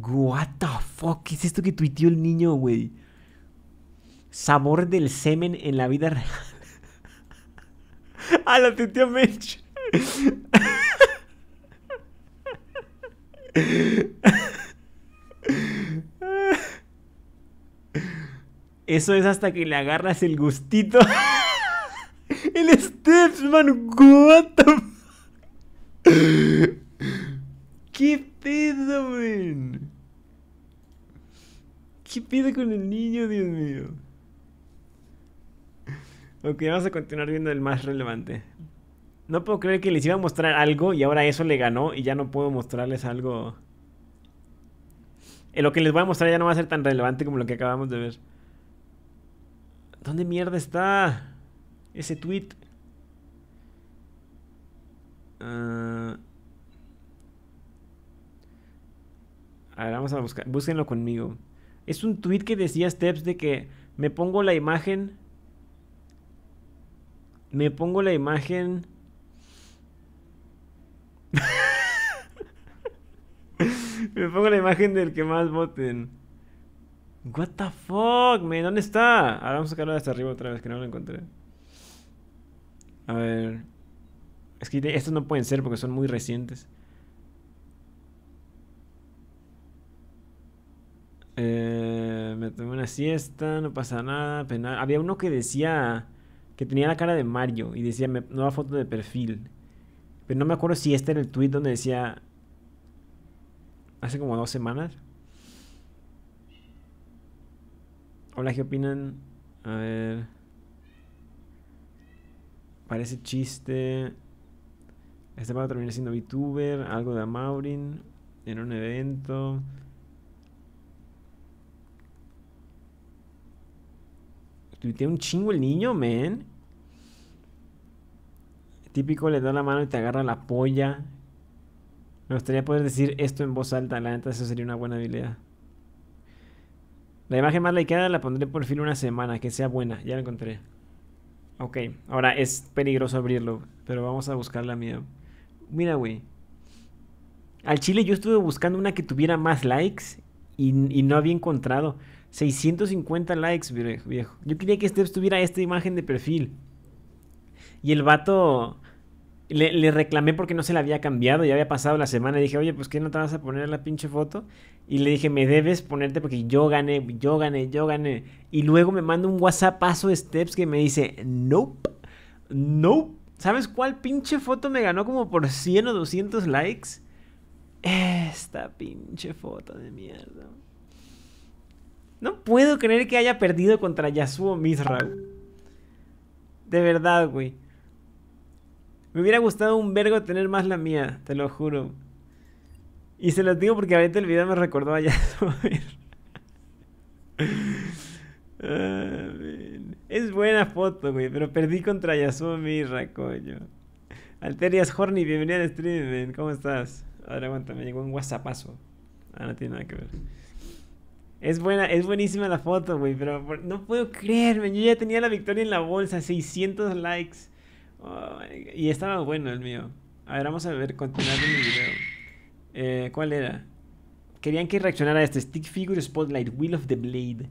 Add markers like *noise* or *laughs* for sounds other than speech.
What the fuck, ¿qué es esto que tuiteó el niño, güey? Sabor del semen en la vida real. *laughs* ah, la tuiteó Mitch Eso es hasta que le agarras el gustito. *laughs* el steps, man. What the... ¿Qué pedo, man? ¿Qué pide con el niño, Dios mío? Ok, vamos a continuar viendo el más relevante. No puedo creer que les iba a mostrar algo y ahora eso le ganó y ya no puedo mostrarles algo. Eh, lo que les voy a mostrar ya no va a ser tan relevante como lo que acabamos de ver. ¿Dónde mierda está ese tweet? Ah. A ver, vamos a buscar. Búsquenlo conmigo. Es un tweet que decía Steps de que me pongo la imagen. Me pongo la imagen. *laughs* me pongo la imagen del que más voten. What the fuck, ¿dónde está? Ahora vamos a sacarlo hasta arriba otra vez, que no lo encontré. A ver. Es que estos no pueden ser porque son muy recientes. Eh, me tomé una siesta, no pasa nada, Había uno que decía que tenía la cara de Mario y decía nueva foto de perfil. Pero no me acuerdo si este era el tweet donde decía hace como dos semanas. Hola, ¿qué opinan? A ver. Parece chiste. Este va a terminar siendo VTuber. Algo de Amaurin. En un evento. un chingo el niño, man. Típico, le da la mano y te agarra la polla. Me gustaría poder decir esto en voz alta, la neta, eso sería una buena habilidad. La imagen más likeada la pondré por fin una semana, que sea buena, ya la encontré. Ok, ahora es peligroso abrirlo, pero vamos a buscar la mía. Mira, güey. Al chile yo estuve buscando una que tuviera más likes y, y no había encontrado. 650 likes, viejo. Yo quería que Steps tuviera esta imagen de perfil. Y el vato le, reclamé porque no se la había cambiado. Ya había pasado la semana. Y dije, oye, pues ¿qué no te vas a poner la pinche foto? Y le dije, me debes ponerte porque yo gané, yo gané, yo gané. Y luego me manda un WhatsAppazo de Steps que me dice, nope, nope. ¿Sabes cuál pinche foto me ganó como por 100 o 200 likes? Esta pinche foto de mierda. No puedo creer que haya perdido contra Yasuo Misra. De verdad, güey. Me hubiera gustado un vergo tener más la mía, te lo juro. Y se los digo porque ahorita el video me recordó a Yasuo. *laughs* Ah, es buena foto, güey, pero perdí contra Yasuo Mirra, coño. Alterias Horny, bienvenido al stream, ¿cómo estás? Ahora aguanta, me llegó un WhatsAppazo. Ah, no tiene nada que ver. Es buena, es buenísima la foto, güey, pero no puedo creerme. Yo ya tenía la victoria en la bolsa, 600 likes. y estaba bueno el mío. A ver, vamos a ver, continuando con el video. Eh, ¿Cuál era? Querían que reaccionara a este Stick Figure Spotlight, Wheel of the Blade.